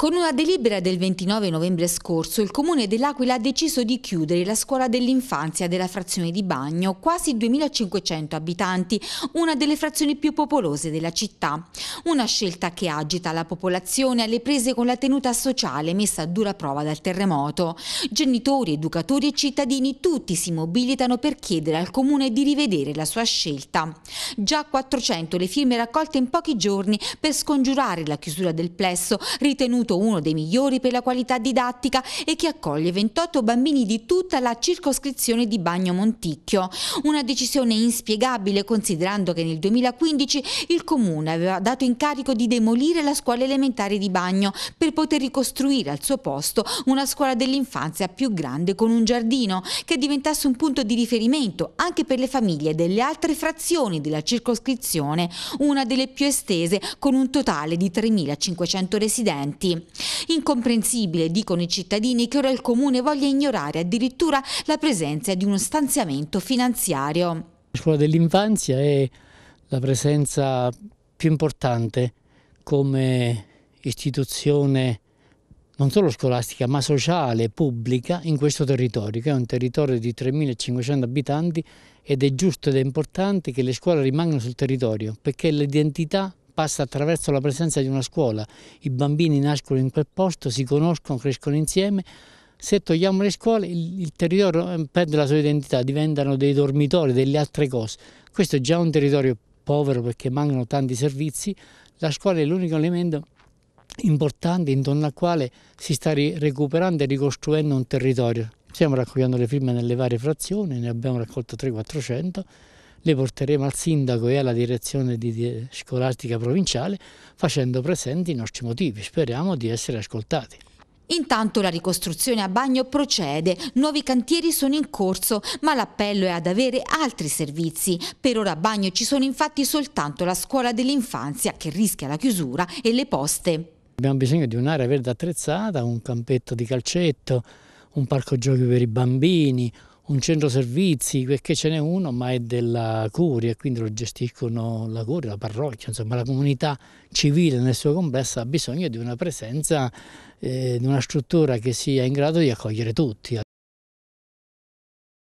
Con una delibera del 29 novembre scorso, il Comune dell'Aquila ha deciso di chiudere la scuola dell'infanzia della frazione di Bagno, quasi 2.500 abitanti, una delle frazioni più popolose della città. Una scelta che agita la popolazione alle prese con la tenuta sociale messa a dura prova dal terremoto. Genitori, educatori e cittadini tutti si mobilitano per chiedere al Comune di rivedere la sua scelta. Già 400 le firme raccolte in pochi giorni per scongiurare la chiusura del plesso, ritenuto ritenuto uno dei migliori per la qualità didattica e che accoglie 28 bambini di tutta la circoscrizione di Bagno Monticchio. Una decisione inspiegabile considerando che nel 2015 il comune aveva dato incarico di demolire la scuola elementare di Bagno per poter ricostruire al suo posto una scuola dell'infanzia più grande con un giardino che diventasse un punto di riferimento anche per le famiglie delle altre frazioni della circoscrizione, una delle più estese con un totale di 3.500 residenti. Incomprensibile, dicono i cittadini, che ora il Comune voglia ignorare addirittura la presenza di uno stanziamento finanziario. La scuola dell'infanzia è la presenza più importante come istituzione non solo scolastica ma sociale, e pubblica in questo territorio che è un territorio di 3.500 abitanti ed è giusto ed è importante che le scuole rimangano sul territorio perché l'identità passa attraverso la presenza di una scuola. I bambini nascono in quel posto, si conoscono, crescono insieme. Se togliamo le scuole il, territorio eh, perde la sua identità, diventano dei dormitori, delle altre cose. Questo è già un territorio povero perché mancano tanti servizi. La scuola è l'unico elemento importante intorno al quale si sta recuperando e ricostruendo un territorio. Stiamo raccogliendo le firme nelle varie frazioni, ne abbiamo raccolto 300-400 le porteremo al sindaco e alla direzione di, scolastica provinciale facendo presenti i nostri motivi. Speriamo di essere ascoltati. Intanto la ricostruzione a bagno procede, nuovi cantieri sono in corso, ma l'appello è ad avere altri servizi. Per ora a bagno ci sono infatti soltanto la scuola dell'infanzia che rischia la chiusura e le poste. Abbiamo bisogno di un'area verde attrezzata, un campetto di calcetto, un parco giochi per i bambini, un centro servizi, perché ce n'è uno, ma è della curia, quindi lo gestiscono la curia, la parrocchia, insomma la comunità civile nel suo complesso ha bisogno di una presenza, eh, di una struttura che sia in grado di accogliere tutti.